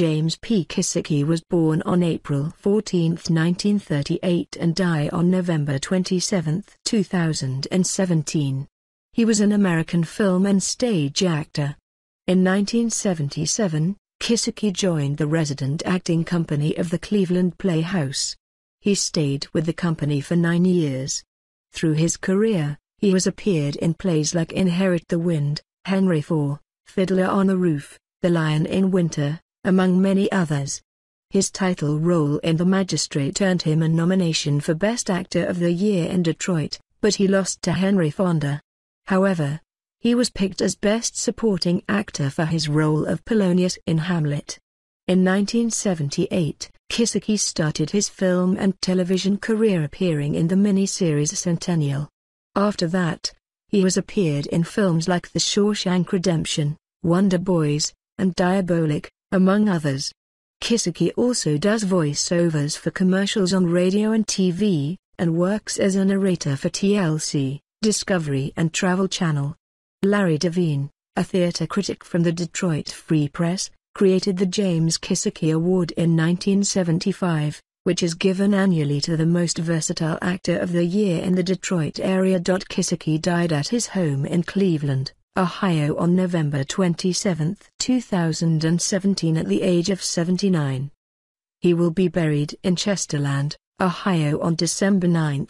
James P. Kisicki was born on April 14, 1938 and died on November 27, 2017. He was an American film and stage actor. In 1977, Kisicki joined the resident acting company of the Cleveland Playhouse. He stayed with the company for nine years. Through his career, he has appeared in plays like Inherit the Wind, Henry IV, Fiddler on the Roof, The Lion in Winter, among many others. His title role in The Magistrate earned him a nomination for Best Actor of the Year in Detroit, but he lost to Henry Fonda. However, he was picked as Best Supporting Actor for his role of Polonius in Hamlet. In 1978, Kisaki started his film and television career appearing in the miniseries Centennial. After that, he has appeared in films like The Shawshank Redemption, Wonder Boys, and Diabolic, among others, Kisaki also does voiceovers for commercials on radio and TV, and works as a narrator for TLC, Discovery and Travel Channel. Larry Devine, a theater critic from the Detroit Free Press, created the James Kisaki Award in 1975, which is given annually to the most versatile actor of the year in the Detroit area. Kisaki died at his home in Cleveland. Ohio on November 27, 2017 at the age of 79. He will be buried in Chesterland, Ohio on December 9,